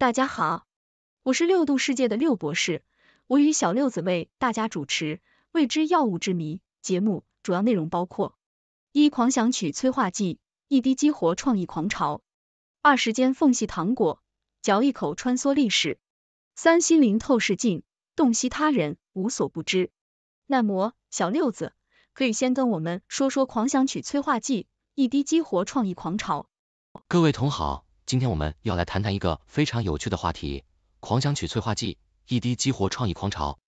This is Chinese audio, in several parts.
大家好，我是六度世界的六博士，我与小六子为大家主持《未知药物之谜》节目，主要内容包括：一、狂想曲催化剂，一滴激活创意狂潮；二、时间缝隙糖果，嚼一口穿梭历史；三、心灵透视镜，洞悉他人，无所不知。那么，小六子，可以先跟我们说说狂想曲催化剂，一滴激活创意狂潮。各位同好。今天我们要来谈谈一个非常有趣的话题——狂想曲催化剂，一滴激活创意狂潮。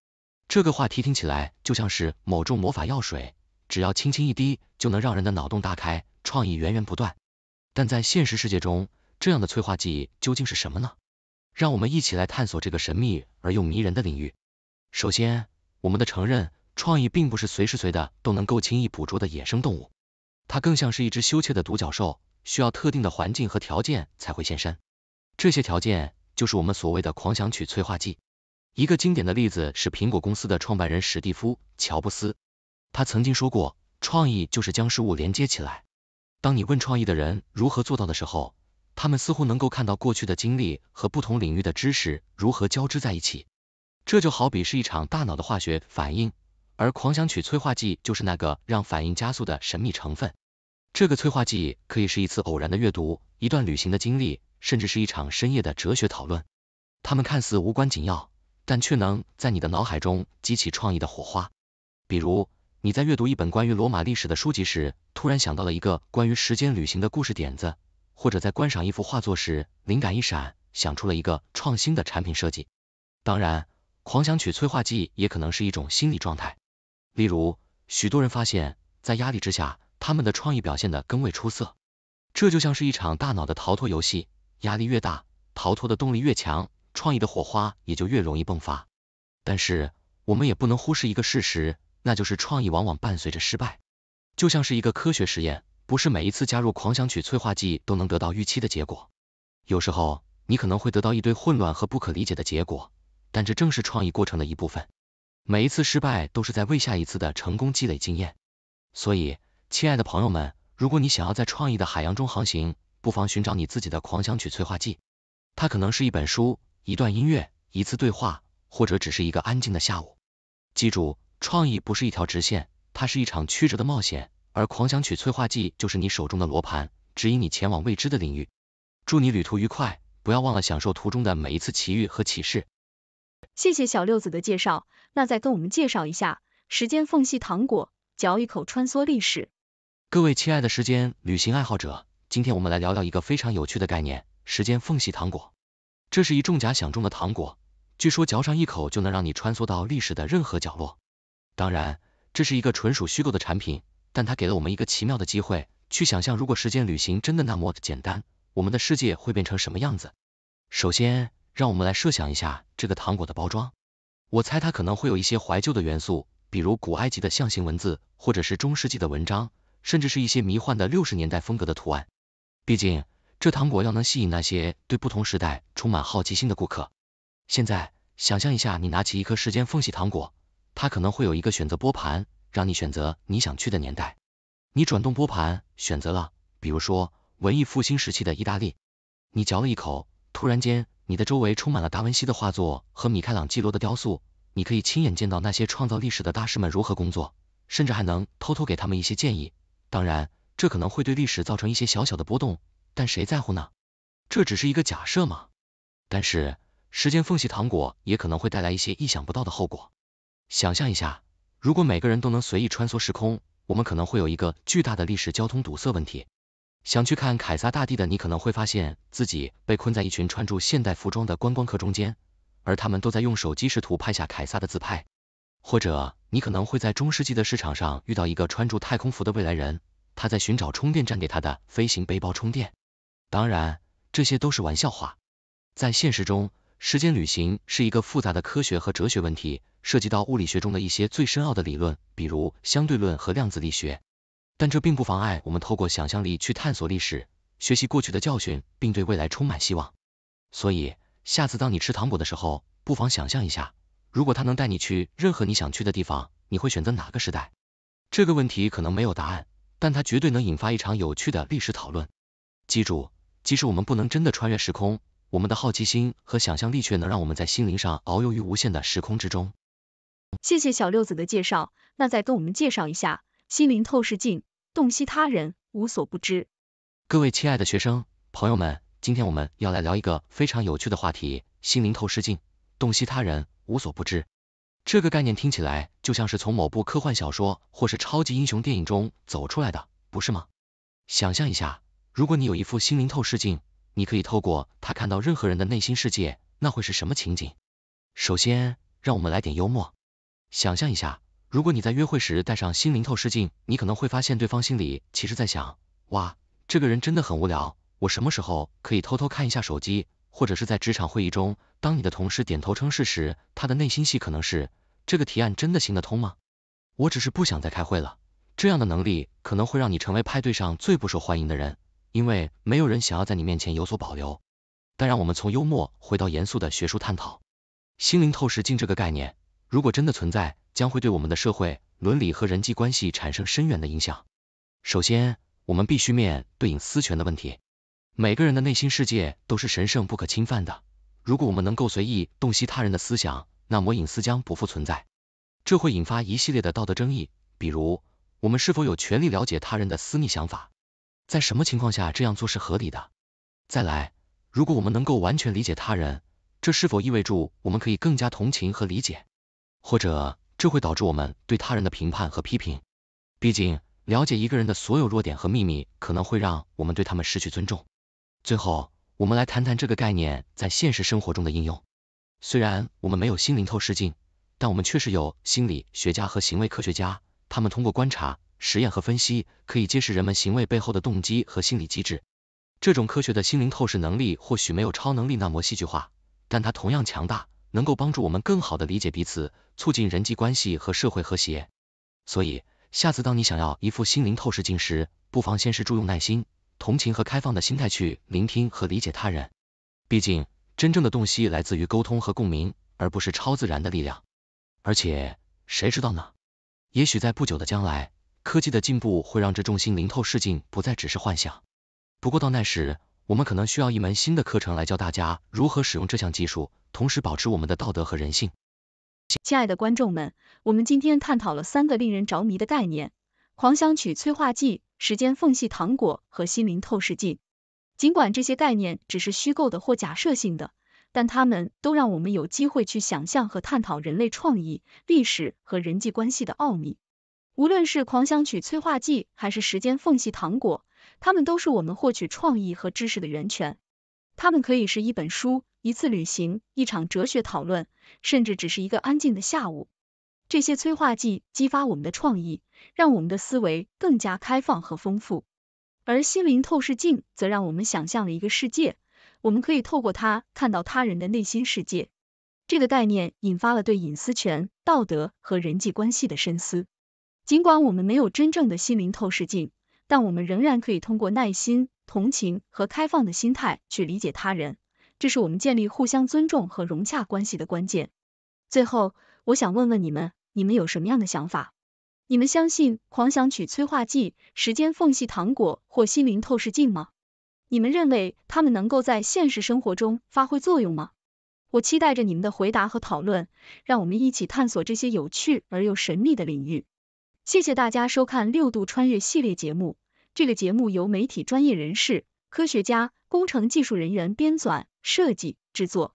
这个话题听起来就像是某种魔法药水，只要轻轻一滴，就能让人的脑洞大开，创意源源不断。但在现实世界中，这样的催化剂究竟是什么呢？让我们一起来探索这个神秘而又迷人的领域。首先，我们的承认，创意并不是随时随地都能够轻易捕捉的野生动物，它更像是一只羞怯的独角兽。需要特定的环境和条件才会现身，这些条件就是我们所谓的狂想曲催化剂。一个经典的例子是苹果公司的创办人史蒂夫·乔布斯，他曾经说过，创意就是将事物连接起来。当你问创意的人如何做到的时候，他们似乎能够看到过去的经历和不同领域的知识如何交织在一起。这就好比是一场大脑的化学反应，而狂想曲催化剂就是那个让反应加速的神秘成分。这个催化剂可以是一次偶然的阅读、一段旅行的经历，甚至是一场深夜的哲学讨论。它们看似无关紧要，但却能在你的脑海中激起创意的火花。比如，你在阅读一本关于罗马历史的书籍时，突然想到了一个关于时间旅行的故事点子；或者在观赏一幅画作时，灵感一闪，想出了一个创新的产品设计。当然，狂想曲催化剂也可能是一种心理状态。例如，许多人发现，在压力之下，他们的创意表现的更为出色，这就像是一场大脑的逃脱游戏，压力越大，逃脱的动力越强，创意的火花也就越容易迸发。但是我们也不能忽视一个事实，那就是创意往往伴随着失败，就像是一个科学实验，不是每一次加入狂想曲催化剂都能得到预期的结果。有时候你可能会得到一堆混乱和不可理解的结果，但这正是创意过程的一部分。每一次失败都是在为下一次的成功积累经验，所以。亲爱的朋友们，如果你想要在创意的海洋中航行，不妨寻找你自己的狂想曲催化剂。它可能是一本书、一段音乐、一次对话，或者只是一个安静的下午。记住，创意不是一条直线，它是一场曲折的冒险，而狂想曲催化剂就是你手中的罗盘，指引你前往未知的领域。祝你旅途愉快，不要忘了享受途中的每一次奇遇和启示。谢谢小六子的介绍，那再跟我们介绍一下时间缝隙糖果，嚼一口穿梭历史。各位亲爱的时间旅行爱好者，今天我们来聊聊一个非常有趣的概念——时间缝隙糖果。这是一种假想中的糖果，据说嚼上一口就能让你穿梭到历史的任何角落。当然，这是一个纯属虚构的产品，但它给了我们一个奇妙的机会，去想象如果时间旅行真的那么简单，我们的世界会变成什么样子。首先，让我们来设想一下这个糖果的包装。我猜它可能会有一些怀旧的元素，比如古埃及的象形文字，或者是中世纪的文章。甚至是一些迷幻的六十年代风格的图案，毕竟这糖果要能吸引那些对不同时代充满好奇心的顾客。现在想象一下，你拿起一颗时间缝隙糖果，它可能会有一个选择拨盘，让你选择你想去的年代。你转动拨盘，选择了，比如说文艺复兴时期的意大利。你嚼了一口，突然间你的周围充满了达文西的画作和米开朗基罗的雕塑，你可以亲眼见到那些创造历史的大师们如何工作，甚至还能偷偷给他们一些建议。当然，这可能会对历史造成一些小小的波动，但谁在乎呢？这只是一个假设嘛。但是，时间缝隙糖果也可能会带来一些意想不到的后果。想象一下，如果每个人都能随意穿梭时空，我们可能会有一个巨大的历史交通堵塞问题。想去看凯撒大帝的你，可能会发现自己被困在一群穿着现代服装的观光客中间，而他们都在用手机试图拍下凯撒的自拍。或者你可能会在中世纪的市场上遇到一个穿着太空服的未来人，他在寻找充电站给他的飞行背包充电。当然，这些都是玩笑话。在现实中，时间旅行是一个复杂的科学和哲学问题，涉及到物理学中的一些最深奥的理论，比如相对论和量子力学。但这并不妨碍我们透过想象力去探索历史，学习过去的教训，并对未来充满希望。所以，下次当你吃糖果的时候，不妨想象一下。如果他能带你去任何你想去的地方，你会选择哪个时代？这个问题可能没有答案，但它绝对能引发一场有趣的历史讨论。记住，即使我们不能真的穿越时空，我们的好奇心和想象力却能让我们在心灵上遨游于无限的时空之中。谢谢小六子的介绍，那再跟我们介绍一下心灵透视镜，洞悉他人，无所不知。各位亲爱的学生朋友们，今天我们要来聊一个非常有趣的话题——心灵透视镜。洞悉他人无所不知，这个概念听起来就像是从某部科幻小说或是超级英雄电影中走出来的，不是吗？想象一下，如果你有一副心灵透视镜，你可以透过它看到任何人的内心世界，那会是什么情景？首先，让我们来点幽默。想象一下，如果你在约会时戴上心灵透视镜，你可能会发现对方心里其实在想：哇，这个人真的很无聊，我什么时候可以偷偷看一下手机？或者是在职场会议中。当你的同事点头称是时，他的内心戏可能是这个提案真的行得通吗？我只是不想再开会了。这样的能力可能会让你成为派对上最不受欢迎的人，因为没有人想要在你面前有所保留。但让我们从幽默回到严肃的学术探讨。心灵透视镜这个概念，如果真的存在，将会对我们的社会伦理和人际关系产生深远的影响。首先，我们必须面对隐私权的问题。每个人的内心世界都是神圣不可侵犯的。如果我们能够随意洞悉他人的思想，那么隐私将不复存在，这会引发一系列的道德争议，比如我们是否有权利了解他人的私密想法，在什么情况下这样做是合理的？再来，如果我们能够完全理解他人，这是否意味着我们可以更加同情和理解？或者这会导致我们对他人的评判和批评？毕竟，了解一个人的所有弱点和秘密，可能会让我们对他们失去尊重。最后。我们来谈谈这个概念在现实生活中的应用。虽然我们没有心灵透视镜，但我们确实有心理学家和行为科学家，他们通过观察、实验和分析，可以揭示人们行为背后的动机和心理机制。这种科学的心灵透视能力，或许没有超能力那么戏剧化，但它同样强大，能够帮助我们更好的理解彼此，促进人际关系和社会和谐。所以，下次当你想要一副心灵透视镜时，不妨先是注用耐心。同情和开放的心态去聆听和理解他人，毕竟真正的洞悉来自于沟通和共鸣，而不是超自然的力量。而且谁知道呢？也许在不久的将来，科技的进步会让这重心灵透视镜不再只是幻想。不过到那时，我们可能需要一门新的课程来教大家如何使用这项技术，同时保持我们的道德和人性。亲爱的观众们，我们今天探讨了三个令人着迷的概念。狂想曲、催化剂、时间缝隙、糖果和心灵透视镜。尽管这些概念只是虚构的或假设性的，但它们都让我们有机会去想象和探讨人类创意、历史和人际关系的奥秘。无论是狂想曲、催化剂，还是时间缝隙、糖果，它们都是我们获取创意和知识的源泉。它们可以是一本书、一次旅行、一场哲学讨论，甚至只是一个安静的下午。这些催化剂激发我们的创意，让我们的思维更加开放和丰富。而心灵透视镜则让我们想象了一个世界，我们可以透过它看到他人的内心世界。这个概念引发了对隐私权、道德和人际关系的深思。尽管我们没有真正的心灵透视镜，但我们仍然可以通过耐心、同情和开放的心态去理解他人，这是我们建立互相尊重和融洽关系的关键。最后，我想问问你们。你们有什么样的想法？你们相信狂想曲催化剂、时间缝隙糖果或心灵透视镜吗？你们认为他们能够在现实生活中发挥作用吗？我期待着你们的回答和讨论，让我们一起探索这些有趣而又神秘的领域。谢谢大家收看六度穿越系列节目，这个节目由媒体专业人士、科学家、工程技术人员编纂、设计、制作。